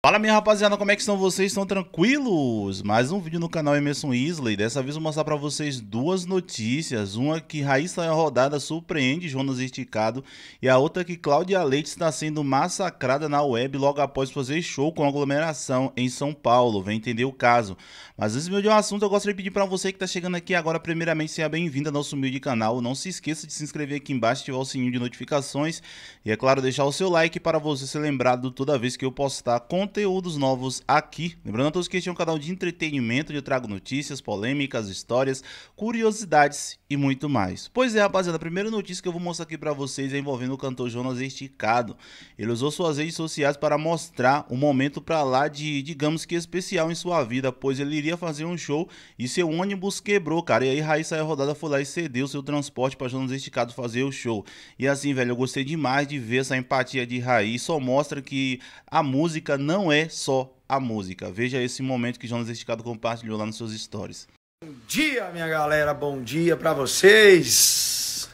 Fala minha rapaziada, como é que estão vocês? Estão tranquilos? Mais um vídeo no canal Emerson Isley, dessa vez vou mostrar pra vocês duas notícias, uma que Raíssa rodada surpreende Jonas Esticado e a outra que Cláudia Leite está sendo massacrada na web logo após fazer show com aglomeração em São Paulo, vem entender o caso. Mas antes de um assunto, eu gostaria de pedir pra você que tá chegando aqui agora, primeiramente, seja bem-vindo ao nosso humilde canal, não se esqueça de se inscrever aqui embaixo, ativar o sininho de notificações e é claro, deixar o seu like para você ser lembrado toda vez que eu postar conteúdo conteúdos novos aqui. Lembrando a todos que este é um canal de entretenimento, onde eu trago notícias, polêmicas, histórias, curiosidades e muito mais. Pois é, rapaziada, a primeira notícia que eu vou mostrar aqui para vocês é envolvendo o cantor Jonas Esticado. Ele usou suas redes sociais para mostrar um momento para lá de, digamos que especial em sua vida, pois ele iria fazer um show e seu ônibus quebrou, cara. E aí Raíssa Rodada foi lá e cedeu seu transporte para Jonas Esticado fazer o show. E assim, velho, eu gostei demais de ver essa empatia de Raí. Só mostra que a música não não é só a música. Veja esse momento que Jonas Esticado compartilhou lá nos seus stories. Bom dia, minha galera, bom dia para vocês.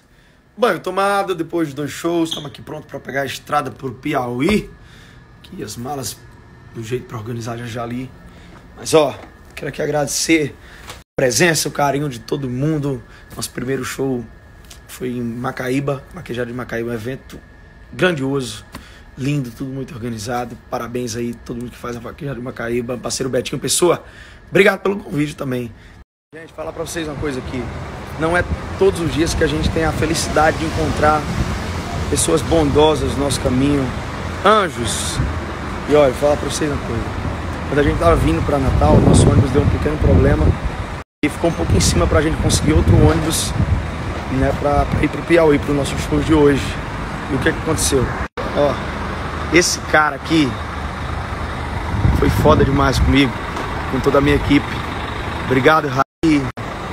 Banho tomado, depois de dois shows, estamos aqui pronto para pegar a estrada pro Piauí. Que as malas do jeito para organizar já, já ali. Mas ó, quero aqui agradecer a presença, o carinho de todo mundo. Nosso primeiro show foi em Macaíba, Maquejado de Macaíba, um evento grandioso lindo, tudo muito organizado. Parabéns aí todo mundo que faz a Vaquejada de Macaíba, parceiro Betinho Pessoa. Obrigado pelo convite também. Gente, falar para vocês uma coisa aqui. Não é todos os dias que a gente tem a felicidade de encontrar pessoas bondosas no nosso caminho, anjos. E olha, falar para vocês uma coisa. Quando a gente estava vindo para Natal, nosso ônibus deu um pequeno problema e ficou um pouco em cima para a gente conseguir outro ônibus, né, para ir para Piauí para o nosso show de hoje. E o que, que aconteceu? Ó, esse cara aqui foi foda demais comigo, com toda a minha equipe. Obrigado, Raí.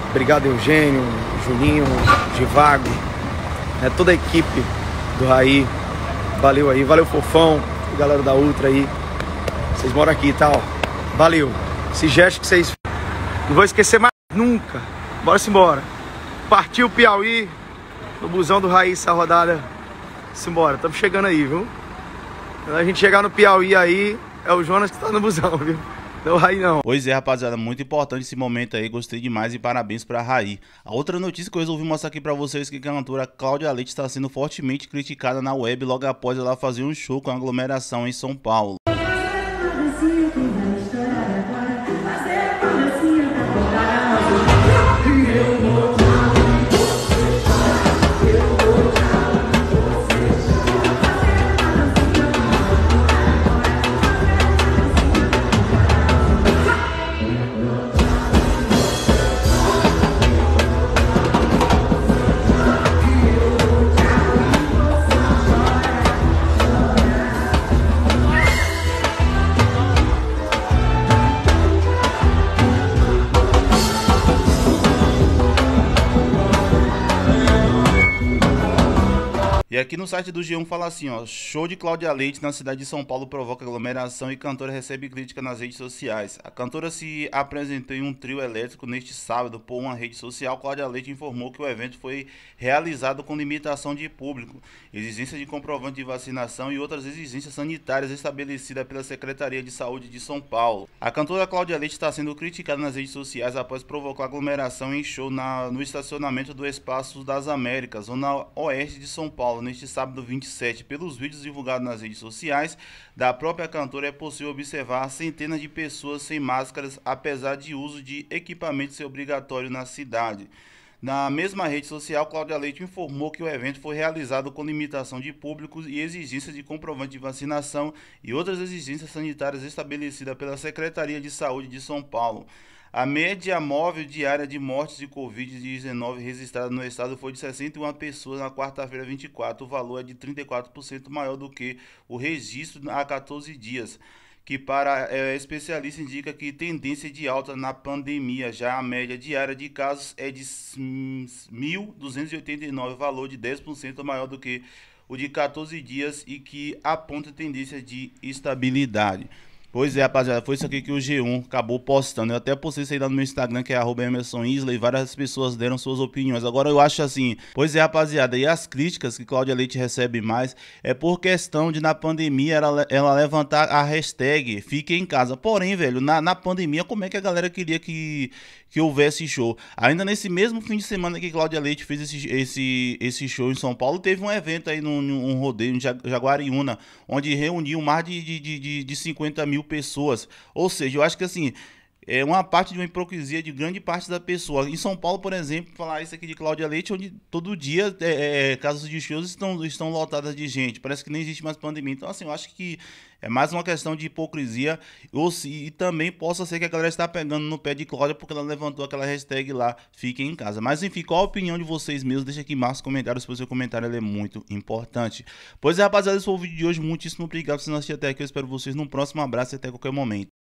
Obrigado, Eugênio, Juninho Divago, né, toda a equipe do Raí. Valeu aí, valeu Fofão, galera da Ultra aí. Vocês moram aqui, tá? Ó. Valeu. Esse gesto que vocês. Não vou esquecer mais nunca. Bora-se embora. Partiu Piauí, no busão do Raí, essa rodada. Simbora, estamos chegando aí, viu? Quando a gente chegar no Piauí aí, é o Jonas que tá no busão, viu? Não Raí não. Pois é, rapaziada, muito importante esse momento aí, gostei demais e parabéns pra Raí. A outra notícia que eu resolvi mostrar aqui pra vocês é que a cantora Cláudia Leite está sendo fortemente criticada na web logo após ela fazer um show com aglomeração em São Paulo. aqui é no site do G1 fala assim, ó, show de Cláudia Leite na cidade de São Paulo provoca aglomeração e cantora recebe crítica nas redes sociais. A cantora se apresentou em um trio elétrico neste sábado por uma rede social. Cláudia Leite informou que o evento foi realizado com limitação de público, exigência de comprovante de vacinação e outras exigências sanitárias estabelecidas pela Secretaria de Saúde de São Paulo. A cantora Cláudia Leite está sendo criticada nas redes sociais após provocar aglomeração em show na, no estacionamento do Espaço das Américas, zona oeste de São Paulo, neste sábado 27. Pelos vídeos divulgados nas redes sociais da própria cantora, é possível observar centenas de pessoas sem máscaras, apesar de uso de equipamento ser obrigatório na cidade. Na mesma rede social, Cláudia Leite informou que o evento foi realizado com limitação de públicos e exigência de comprovante de vacinação e outras exigências sanitárias estabelecidas pela Secretaria de Saúde de São Paulo. A média móvel diária de mortes de Covid-19 registrada no estado foi de 61 pessoas na quarta-feira 24. O valor é de 34% maior do que o registro há 14 dias que para é, especialista indica que tendência de alta na pandemia. Já a média diária de casos é de 1.289, valor de 10% maior do que o de 14 dias e que aponta tendência de estabilidade. Pois é, rapaziada, foi isso aqui que o G1 acabou postando. Eu até postei isso aí lá no meu Instagram, que é arroba Emerson Isla, e várias pessoas deram suas opiniões. Agora eu acho assim, pois é, rapaziada, e as críticas que Cláudia Leite recebe mais é por questão de, na pandemia, ela, ela levantar a hashtag Fique em Casa. Porém, velho, na, na pandemia, como é que a galera queria que que houvesse show. Ainda nesse mesmo fim de semana que Cláudia Leite fez esse, esse, esse show em São Paulo, teve um evento aí num, num rodeio em Jaguariúna, onde reuniu mais de, de, de, de 50 mil pessoas. Ou seja, eu acho que assim, é uma parte de uma hipocrisia de grande parte da pessoa. Em São Paulo, por exemplo, falar isso aqui de Cláudia Leite, onde todo dia é, é, é, casas de shows estão, estão lotadas de gente. Parece que nem existe mais pandemia. Então, assim, eu acho que é mais uma questão de hipocrisia. Ou se, e também possa ser que a galera está pegando no pé de Cláudia porque ela levantou aquela hashtag lá, fiquem em casa. Mas enfim, qual a opinião de vocês mesmos? Deixa aqui embaixo nos comentários, pois seu comentário é muito importante. Pois é, rapaziada, esse foi o vídeo de hoje. Muitíssimo obrigado por vocês assistirem até aqui. Eu espero vocês no próximo abraço e até qualquer momento.